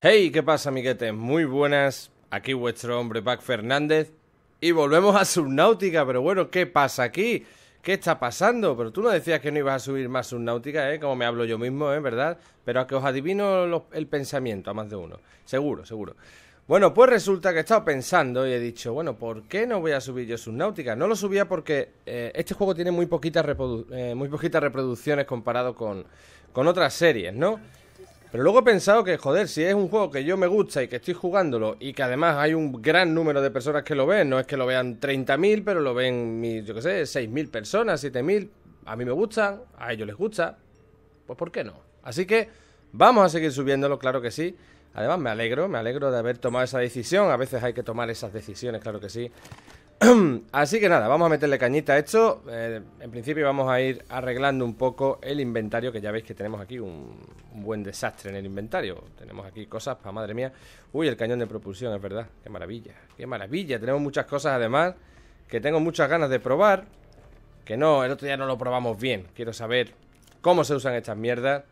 Hey, ¿qué pasa, amiguetes? Muy buenas. Aquí vuestro hombre Pac Fernández. Y volvemos a Subnautica, pero bueno, ¿qué pasa aquí? ¿Qué está pasando? Pero tú no decías que no ibas a subir más Subnautica, ¿eh? Como me hablo yo mismo, ¿eh? ¿Verdad? Pero a que os adivino el pensamiento, a más de uno. Seguro, seguro. Bueno, pues resulta que he estado pensando y he dicho, bueno, ¿por qué no voy a subir yo Subnautica? No lo subía porque eh, este juego tiene eh, muy poquitas, reproducciones comparado con, con otras series, ¿no? Pero luego he pensado que, joder, si es un juego que yo me gusta y que estoy jugándolo y que además hay un gran número de personas que lo ven, no es que lo vean 30.000, pero lo ven, yo qué sé, 6.000 personas, 7.000, a mí me gustan, a ellos les gusta, pues ¿por qué no? Así que vamos a seguir subiéndolo, claro que sí. Además, me alegro, me alegro de haber tomado esa decisión. A veces hay que tomar esas decisiones, claro que sí. Así que nada, vamos a meterle cañita a esto. Eh, en principio vamos a ir arreglando un poco el inventario, que ya veis que tenemos aquí un, buen desastre en el inventario. Tenemos aquí cosas, para madre mía. Uy, el cañón de propulsión, es verdad. Qué maravilla, qué maravilla. Tenemos muchas cosas además que tengo muchas ganas de probar. Que no, el otro día no lo probamos bien. Quiero saber cómo se usan estas mierdas.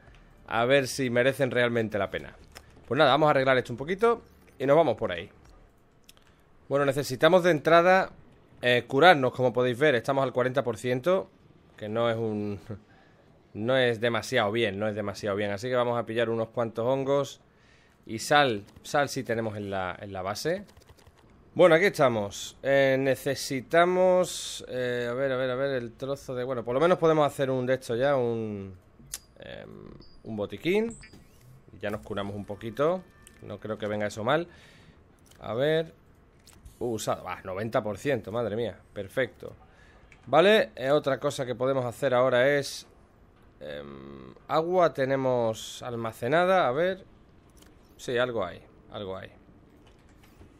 A ver si merecen realmente la pena. Pues nada, vamos a arreglar esto un poquito y nos vamos por ahí. Bueno, necesitamos de entrada eh, curarnos, como podéis ver. Estamos al 40%, que no es un... No es demasiado bien, no es demasiado bien. Así que vamos a pillar unos cuantos hongos y sal. Sal sí tenemos en la, base. Bueno, aquí estamos. Eh, necesitamos... Eh, a ver, a ver, a ver, el trozo de... Bueno, por lo menos podemos hacer un de esto ya, un... Em, un botiquín. Ya nos curamos un poquito. No creo que venga eso mal. A ver. Uh, usado. 90%, ah, madre mía. Perfecto. Vale, eh, otra cosa que podemos hacer ahora es... Em, agua tenemos almacenada, a ver. Sí, algo hay, algo hay.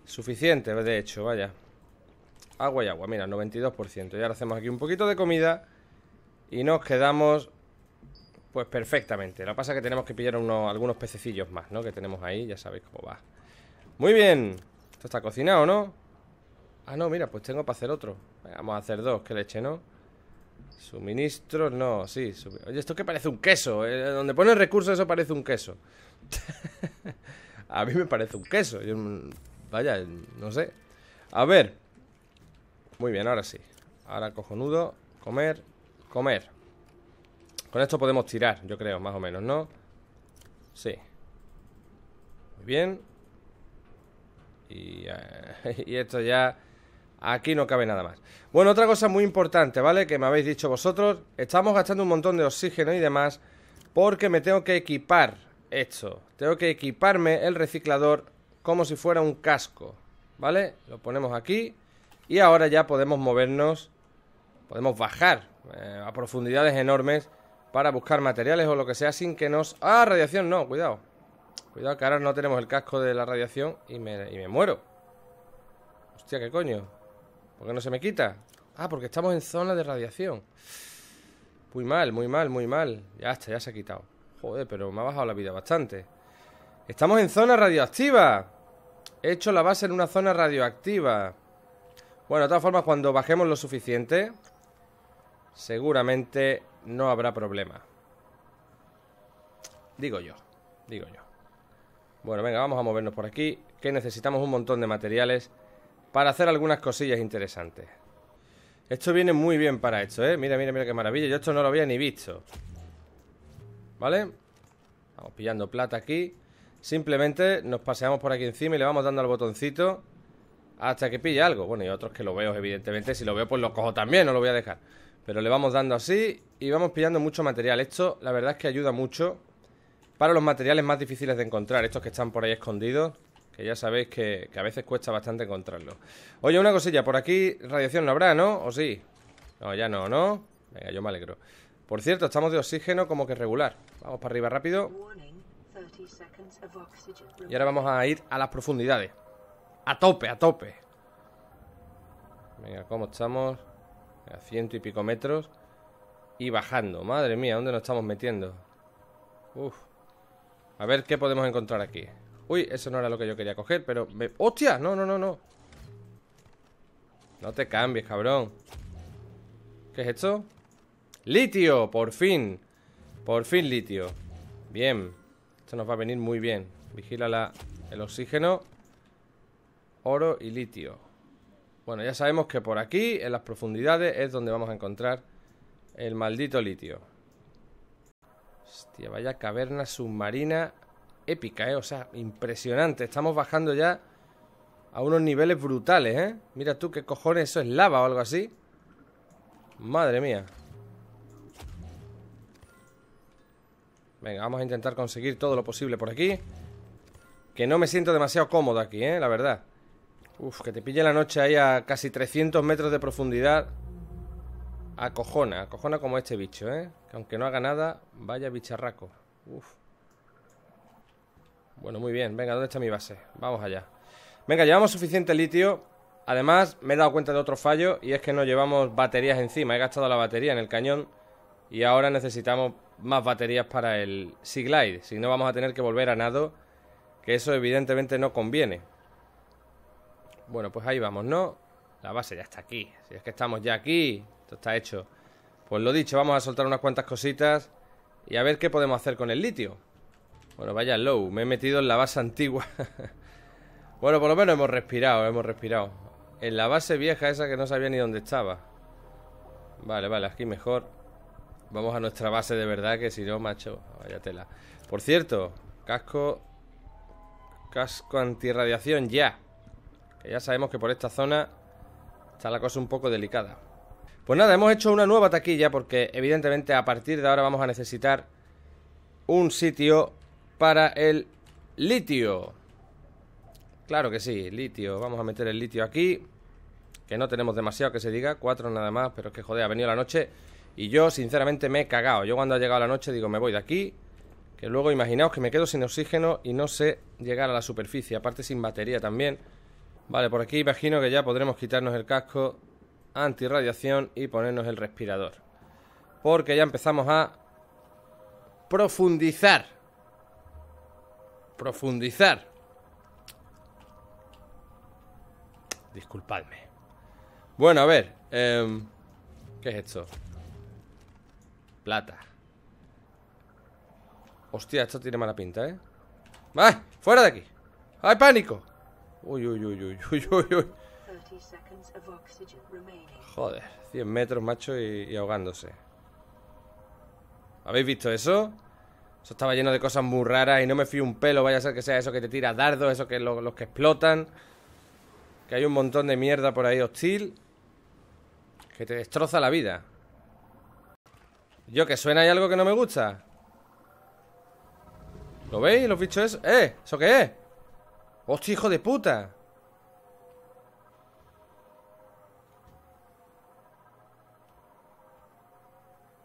Suficiente, de hecho, vaya. Agua y agua, mira, 92%. Y ahora hacemos aquí un poquito de comida y nos quedamos pues perfectamente. Lo que pasa es que tenemos que pillar unos, algunos pececillos más, ¿no? Que tenemos ahí, ya sabéis cómo va. Muy bien. Esto está cocinado, ¿no? Ah, no, mira, pues tengo para hacer otro. Vamos a hacer dos, que leche, ¿no? Suministros, no, sí. Oye, esto que parece un queso. Eh, donde donde ponen recursos, eso parece un queso. a mí me parece un queso. Mm, vaya, no sé. A ver. Muy bien, ahora sí. Ahora cojonudo. Comer, comer. Con esto podemos tirar, yo creo, más o menos, ¿no? Sí Muy bien eh, y, esto ya... Aquí no cabe nada más Bueno, otra cosa muy importante, ¿vale? Que me habéis dicho vosotros Estamos gastando un montón de oxígeno y demás Porque me tengo que equipar esto Tengo que equiparme el reciclador Como si fuera un casco ¿Vale? Lo ponemos aquí Y ahora ya podemos movernos Podemos bajar eh, a profundidades enormes para buscar materiales o lo que sea sin que nos... ¡Ah, radiación! No, cuidado. Cuidado que ahora no tenemos el casco de la radiación y me, muero. Hostia, ¿qué coño? ¿Por qué no se me quita? Ah, porque estamos en zona de radiación. Muy mal, muy mal, muy mal. Ya está, ya se ha quitado. Joder, pero me ha bajado la vida bastante. Estamos en zona radioactiva. He hecho la base en una zona radioactiva. Bueno, de todas formas, cuando bajemos lo suficiente, seguramente no habrá problema. Digo yo, digo yo. Bueno, venga, vamos a movernos por aquí, que necesitamos un montón de materiales para hacer algunas cosillas interesantes. Esto viene muy bien para esto, ¿eh? Mira, mira, mira qué maravilla. Yo esto no lo había ni visto. ¿Vale? Vamos pillando plata aquí. Simplemente nos paseamos por aquí encima y le vamos dando al botoncito hasta que pille algo. Bueno, y otros que lo veo, evidentemente. Si lo veo, pues lo cojo también, no lo voy a dejar. Pero le vamos dando así y vamos pillando mucho material. Esto, la verdad es que ayuda mucho para los materiales más difíciles de encontrar. Estos que están por ahí escondidos, que ya sabéis que, a veces cuesta bastante encontrarlos. Oye, una cosilla, por aquí radiación no habrá, ¿no? ¿O sí? No, ya no, ¿no? Venga, yo me alegro. Por cierto, estamos de oxígeno como que regular. Vamos para arriba rápido. Y ahora vamos a ir a las profundidades. A tope, a tope. Venga, ¿cómo estamos? a ciento y pico metros y bajando. Madre mía, ¿dónde nos estamos metiendo? Uf. A ver qué podemos encontrar aquí. Uy, eso no era lo que yo quería coger, pero... ¡Hostia! No, no, no, no. No te cambies, cabrón. ¿Qué es esto? ¡Litio! ¡Por fin! Por fin litio. Bien. Esto nos va a venir muy bien. Vigila el oxígeno. Oro y litio. Bueno, ya sabemos que por aquí, en las profundidades, es donde vamos a encontrar el maldito litio. Hostia, vaya caverna submarina épica, ¿eh? O sea, impresionante. Estamos bajando ya a unos niveles brutales, ¿eh? Mira tú qué cojones, eso es lava o algo así. Madre mía. Venga, vamos a intentar conseguir todo lo posible por aquí. Que no me siento demasiado cómodo aquí, ¿eh? La verdad. Uf, que te pille la noche ahí a casi 300 metros de profundidad. Acojona, acojona como este bicho, ¿eh? Que aunque no haga nada, vaya bicharraco. Uf. Bueno, muy bien. Venga, ¿dónde está mi base? Vamos allá. Venga, llevamos suficiente litio. Además, me he dado cuenta de otro fallo y es que no llevamos baterías encima. He gastado la batería en el cañón y ahora necesitamos más baterías para el Seaglide. Si no, vamos a tener que volver a nado, que eso evidentemente no conviene. Bueno, pues ahí vamos, ¿no? La base ya está aquí. Si es que estamos ya aquí, esto está hecho. Pues lo dicho, vamos a soltar unas cuantas cositas y a ver qué podemos hacer con el litio. Bueno, vaya low, me he metido en la base antigua. bueno, por lo menos hemos respirado, hemos respirado. En la base vieja esa que no sabía ni dónde estaba. Vale, vale, aquí mejor. Vamos a nuestra base de verdad, que si no, macho, vaya tela. Por cierto, casco... Casco antirradiación, ya ya sabemos que por esta zona está la cosa un poco delicada. Pues nada, hemos hecho una nueva taquilla porque evidentemente a partir de ahora vamos a necesitar un sitio para el litio. Claro que sí, litio. Vamos a meter el litio aquí. Que no tenemos demasiado que se diga. Cuatro nada más, pero es que joder, ha venido la noche. Y yo, sinceramente, me he cagado. Yo cuando ha llegado la noche digo, me voy de aquí. Que luego imaginaos que me quedo sin oxígeno y no sé llegar a la superficie. Aparte sin batería también. Vale, por aquí imagino que ya podremos quitarnos el casco antirradiación y ponernos el respirador. Porque ya empezamos a profundizar. Profundizar. Disculpadme. Bueno, a ver. Em, ¿Qué es esto? Plata. Hostia, esto tiene mala pinta, ¿eh? ¡Va! ¡Ah! ¡Fuera de aquí! ¡Hay pánico! Uy, uy, uy, uy, uy, uy, uy. Joder, 100 metros, macho, y, ahogándose. ¿Habéis visto eso? Eso estaba lleno de cosas muy raras y no me fío un pelo, vaya a ser que sea eso que te tira dardos, eso que los que explotan. Que hay un montón de mierda por ahí hostil. Que te destroza la vida. Yo, que suena hay algo que no me gusta. ¿Lo veis? Los bichos eso. ¡Eh! ¿Eso qué es? ¡Hostia, hijo de puta!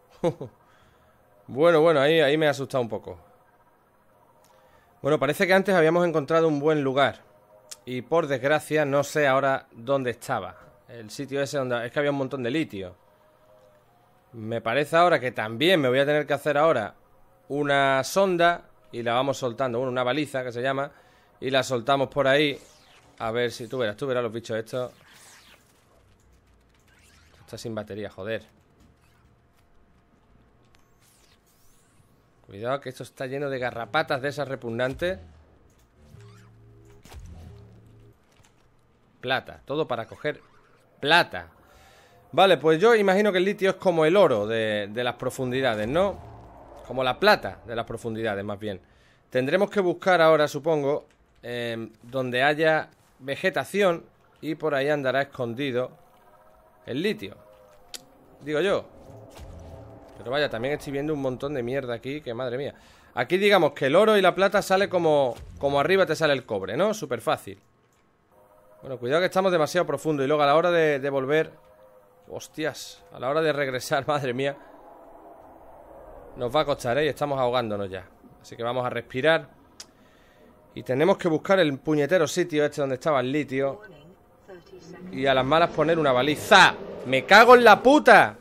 bueno, bueno, ahí, ahí me ha asustado un poco. Bueno, parece que antes habíamos encontrado un buen lugar. Y por desgracia no sé ahora dónde estaba. El sitio ese donde... Es que había un montón de litio. Me parece ahora que también me voy a tener que hacer ahora una sonda y la vamos soltando, bueno, una baliza que se llama, y la soltamos por ahí A ver si... Tú verás, tú verás los bichos estos Está sin batería, joder Cuidado que esto está lleno de garrapatas de esas repugnantes Plata, todo para coger plata Vale, pues yo imagino que el litio es como el oro de, de las profundidades, ¿no? Como la plata de las profundidades, más bien Tendremos que buscar ahora, supongo Em, donde haya vegetación y por ahí andará escondido el litio. Digo yo. Pero vaya, también estoy viendo un montón de mierda aquí, que madre mía. Aquí digamos que el oro y la plata sale como, como arriba te sale el cobre, ¿no? Súper fácil. Bueno, cuidado que estamos demasiado profundo y luego a la hora de, de volver... Hostias, a la hora de regresar, madre mía. Nos va a costar, ¿eh? Y estamos ahogándonos ya. Así que vamos a respirar. Y tenemos que buscar el puñetero sitio este donde estaba el litio. Y a las malas poner una baliza. ¡Me cago en la puta!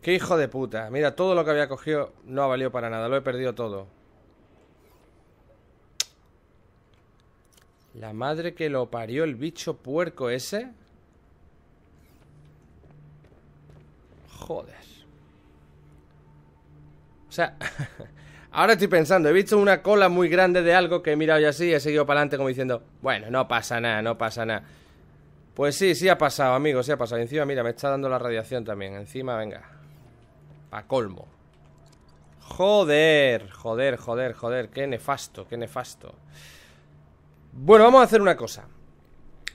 ¡Qué hijo de puta! Mira, todo lo que había cogido no ha valido para nada. Lo he perdido todo. La madre que lo parió el bicho puerco ese. Joder. O sea, ahora estoy pensando, he visto una cola muy grande de algo que he mirado y así he seguido para adelante como diciendo, bueno, no pasa nada, no pasa nada. Pues sí, sí ha pasado, amigo, sí ha pasado. Encima, mira, me está dando la radiación también. Encima, venga. Pa' colmo. Joder, joder, joder, joder. Qué nefasto, qué nefasto. Bueno, vamos a hacer una cosa.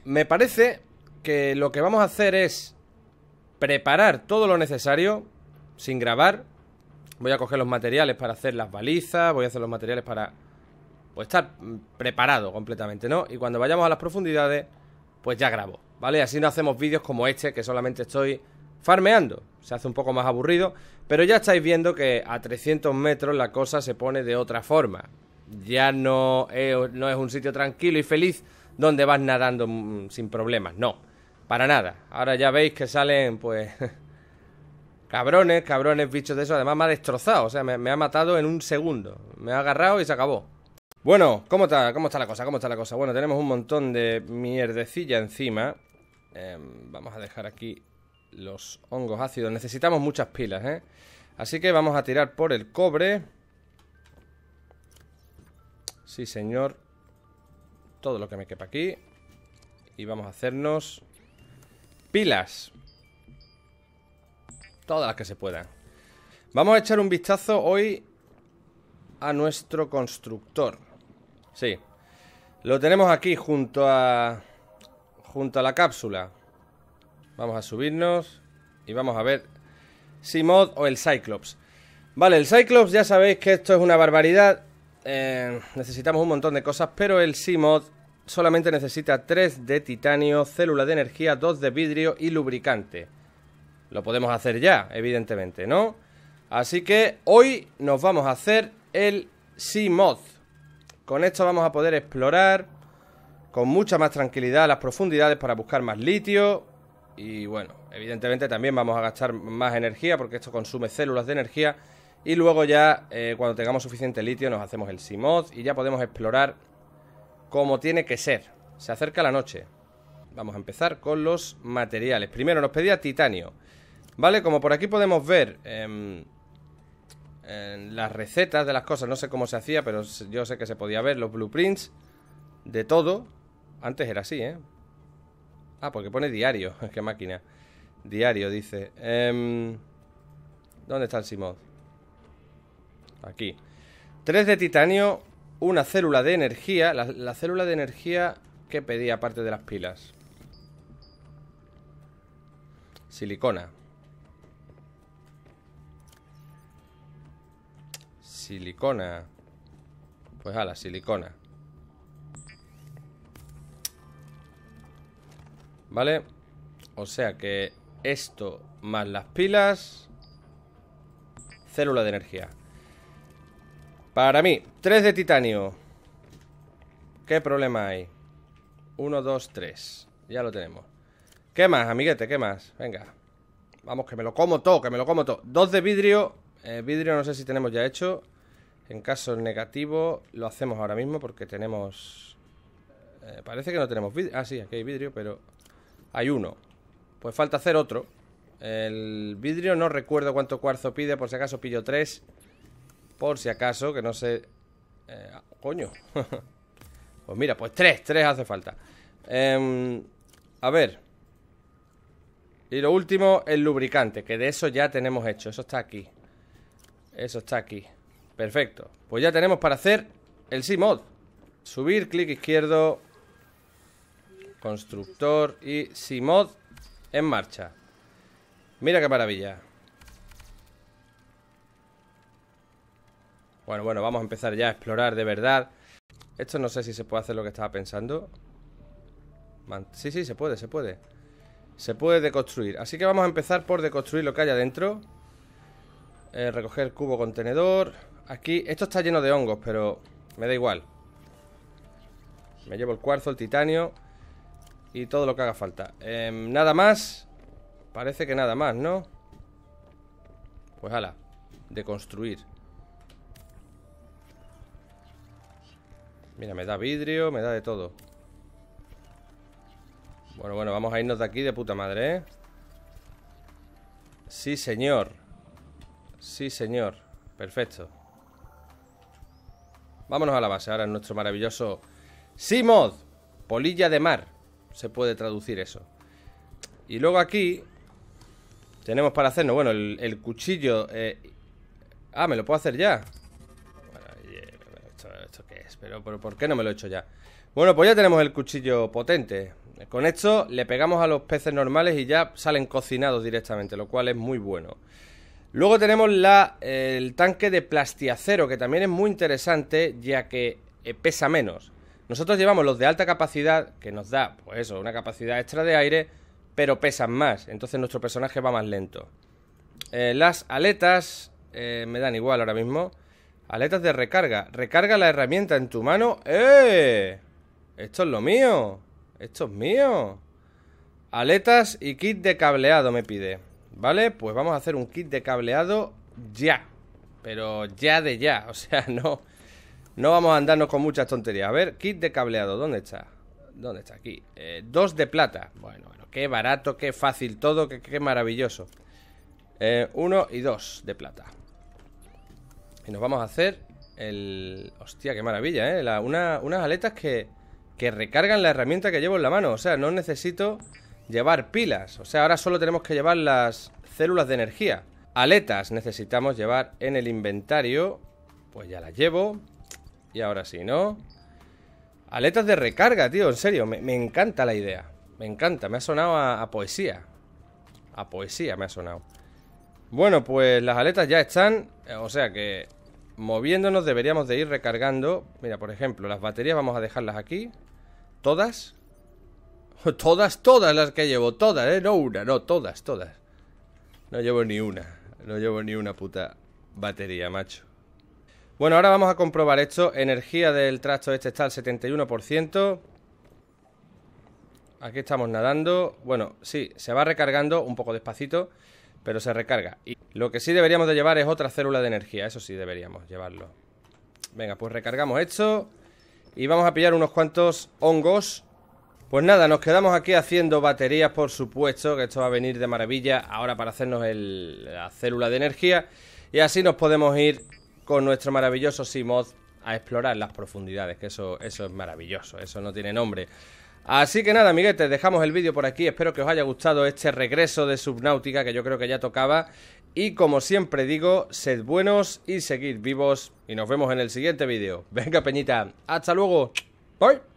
Me parece que lo que vamos a hacer es preparar todo lo necesario sin grabar. Voy a coger los materiales para hacer las balizas, voy a hacer los materiales para pues estar preparado completamente, ¿no? Y cuando vayamos a las profundidades, pues ya grabo, ¿vale? Así no hacemos vídeos como este que solamente estoy farmeando. Se hace un poco más aburrido, pero ya estáis viendo que a 300 metros la cosa se pone de otra forma. Ya no es, no es un sitio tranquilo y feliz donde vas nadando mm, sin problemas, no. Para nada. Ahora ya veis que salen, pues... cabrones, cabrones, bichos de eso. Además me ha destrozado. O sea, me, ha matado en un segundo. Me ha agarrado y se acabó. Bueno, ¿cómo está, ¿cómo está la cosa? ¿Cómo está la cosa? Bueno, tenemos un montón de mierdecilla encima. Em, vamos a dejar aquí los hongos ácidos. Necesitamos muchas pilas, ¿eh? Así que vamos a tirar por el cobre. Sí, señor. Todo lo que me quepa aquí. Y vamos a hacernos Pilas. Todas las que se puedan. Vamos a echar un vistazo hoy a nuestro constructor. Sí. Lo tenemos aquí junto a... Junto a la cápsula. Vamos a subirnos y vamos a ver si mod o el Cyclops. Vale, el Cyclops ya sabéis que esto es una barbaridad. Eh, necesitamos un montón de cosas, pero el Simod solamente necesita 3 de titanio, célula de energía, 2 de vidrio y lubricante. Lo podemos hacer ya, evidentemente, ¿no? Así que hoy nos vamos a hacer el Seamoth. Con esto vamos a poder explorar con mucha más tranquilidad las profundidades para buscar más litio. Y bueno, evidentemente también vamos a gastar más energía porque esto consume células de energía. Y luego ya, eh, cuando tengamos suficiente litio, nos hacemos el Seamoth y ya podemos explorar como tiene que ser. Se acerca la noche. Vamos a empezar con los materiales. Primero nos pedía titanio. Vale, como por aquí podemos ver em, las recetas de las cosas, no sé cómo se hacía, pero yo sé que se podía ver los blueprints de todo. Antes era así, ¿eh? Ah, porque pone diario. Qué máquina. Diario, dice. Em, ¿Dónde está el Simod? Aquí. Tres de titanio una célula de energía. La, célula de energía que pedía aparte de las pilas. Silicona. Silicona. Pues a la silicona. ¿Vale? O sea que esto más las pilas. Célula de energía. Para mí, Tres de titanio. ¿Qué problema hay? Uno, dos, tres. Ya lo tenemos. ¿Qué más, amiguete? ¿Qué más? Venga. Vamos, que me lo como todo, que me lo como todo. Dos de vidrio. Eh, vidrio no sé si tenemos ya hecho. En caso negativo, lo hacemos ahora mismo porque tenemos... Eh, parece que no tenemos vidrio. Ah, sí, aquí hay vidrio, pero hay uno. Pues falta hacer otro. El vidrio no recuerdo cuánto cuarzo pide, por si acaso pillo 3 Por si acaso, que no sé eh, coño. pues mira, pues tres, tres hace falta. Em, a ver. Y lo último, el lubricante, que de eso ya tenemos hecho. Eso está aquí. Eso está aquí. Perfecto. Pues ya tenemos para hacer el Simod. Subir, clic izquierdo. Constructor y Simod en marcha. Mira qué maravilla. Bueno, bueno, vamos a empezar ya a explorar de verdad. Esto no sé si se puede hacer lo que estaba pensando. sí, sí, se puede, se puede. Se puede deconstruir. Así que vamos a empezar por deconstruir lo que hay adentro. Eh, recoger recoger cubo contenedor. Aquí, esto está lleno de hongos, pero me da igual. Me llevo el cuarzo, el titanio y todo lo que haga falta. Em, nada más. Parece que nada más, ¿no? Pues ala, deconstruir. Mira, me da vidrio, me da de todo Bueno, bueno, vamos a irnos de aquí de puta madre, ¿eh? Sí, señor Sí, señor Perfecto Vámonos a la base ahora en nuestro maravilloso Simod Polilla de mar Se puede traducir eso Y luego aquí Tenemos para hacernos, bueno, el, cuchillo eh, Ah, me lo puedo hacer ya pero, ¿por qué no me lo he hecho ya? Bueno, pues ya tenemos el cuchillo potente. Con esto le pegamos a los peces normales y ya salen cocinados directamente, lo cual es muy bueno. Luego tenemos la, el tanque de plastiacero, que también es muy interesante, ya que eh, pesa menos. Nosotros llevamos los de alta capacidad, que nos da, pues eso, una capacidad extra de aire, pero pesan más, entonces nuestro personaje va más lento. Eh, las aletas eh, me dan igual ahora mismo. Aletas de recarga. Recarga la herramienta en tu mano. ¡Eh! Esto es lo mío. Esto es mío. Aletas y kit de cableado me pide. ¿Vale? Pues vamos a hacer un kit de cableado ya. Pero ya de ya. O sea, no... No vamos a andarnos con muchas tonterías. A ver, kit de cableado. ¿Dónde está? ¿Dónde está? Aquí. Eh, dos de plata. Bueno, bueno. Qué barato, qué fácil todo. Qué, qué maravilloso. Eh, uno y dos de plata. Y nos vamos a hacer el... Hostia, qué maravilla, ¿eh? unas aletas que, recargan la herramienta que llevo en la mano. O sea, no necesito llevar pilas. O sea, ahora solo tenemos que llevar las células de energía. Aletas necesitamos llevar en el inventario. Pues ya las llevo. Y ahora sí, ¿no? Aletas de recarga, tío, en serio. Me, encanta la idea. Me encanta. Me ha sonado a poesía. A poesía me ha sonado. Bueno, pues las aletas ya están eh, o sea que moviéndonos deberíamos de ir recargando. Mira, por ejemplo, las baterías vamos a dejarlas aquí. Todas. Todas, todas las que llevo. Todas, ¿eh? No una, no, todas, todas. No llevo ni una. No llevo ni una puta batería, macho. Bueno, ahora vamos a comprobar esto. Energía del trasto este está al 71%. Aquí estamos nadando. Bueno, sí, se va recargando un poco despacito pero se recarga. Y lo que sí deberíamos de llevar es otra célula de energía, eso sí deberíamos llevarlo. Venga, pues recargamos esto y vamos a pillar unos cuantos hongos. Pues nada, nos quedamos aquí haciendo baterías, por supuesto, que esto va a venir de maravilla ahora para hacernos la célula de energía. Y así nos podemos ir con nuestro maravilloso Simod a explorar las profundidades, que eso, eso es maravilloso, eso no tiene nombre. Así que nada, amiguetes, dejamos el vídeo por aquí. Espero que os haya gustado este regreso de Subnáutica, que yo creo que ya tocaba. Y como siempre digo, sed buenos y seguid vivos. Y nos vemos en el siguiente vídeo. Venga, Peñita. Hasta luego. Bye.